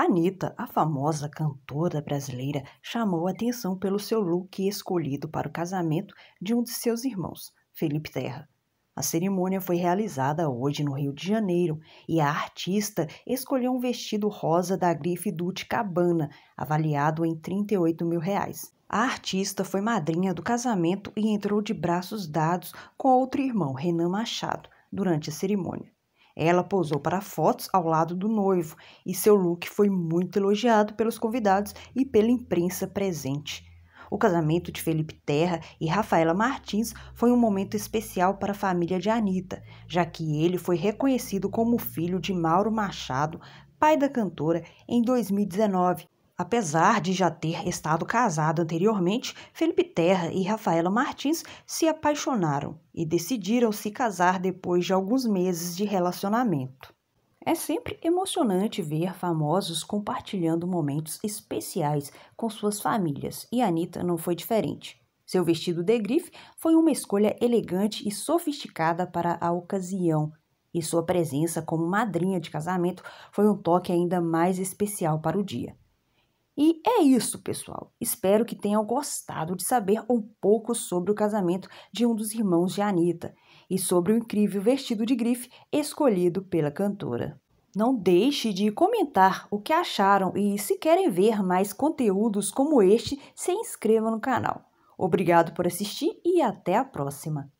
Anitta, a famosa cantora brasileira, chamou atenção pelo seu look escolhido para o casamento de um de seus irmãos, Felipe Terra. A cerimônia foi realizada hoje no Rio de Janeiro e a artista escolheu um vestido rosa da grife Dutty Cabana, avaliado em 38 mil reais. A artista foi madrinha do casamento e entrou de braços dados com outro irmão, Renan Machado, durante a cerimônia. Ela posou para fotos ao lado do noivo e seu look foi muito elogiado pelos convidados e pela imprensa presente. O casamento de Felipe Terra e Rafaela Martins foi um momento especial para a família de Anitta, já que ele foi reconhecido como filho de Mauro Machado, pai da cantora, em 2019. Apesar de já ter estado casado anteriormente, Felipe Terra e Rafaela Martins se apaixonaram e decidiram se casar depois de alguns meses de relacionamento. É sempre emocionante ver famosos compartilhando momentos especiais com suas famílias e Anitta não foi diferente. Seu vestido de grife foi uma escolha elegante e sofisticada para a ocasião, e sua presença como madrinha de casamento foi um toque ainda mais especial para o dia. E é isso, pessoal. Espero que tenham gostado de saber um pouco sobre o casamento de um dos irmãos de Anitta e sobre o incrível vestido de grife escolhido pela cantora. Não deixe de comentar o que acharam e se querem ver mais conteúdos como este, se inscreva no canal. Obrigado por assistir e até a próxima!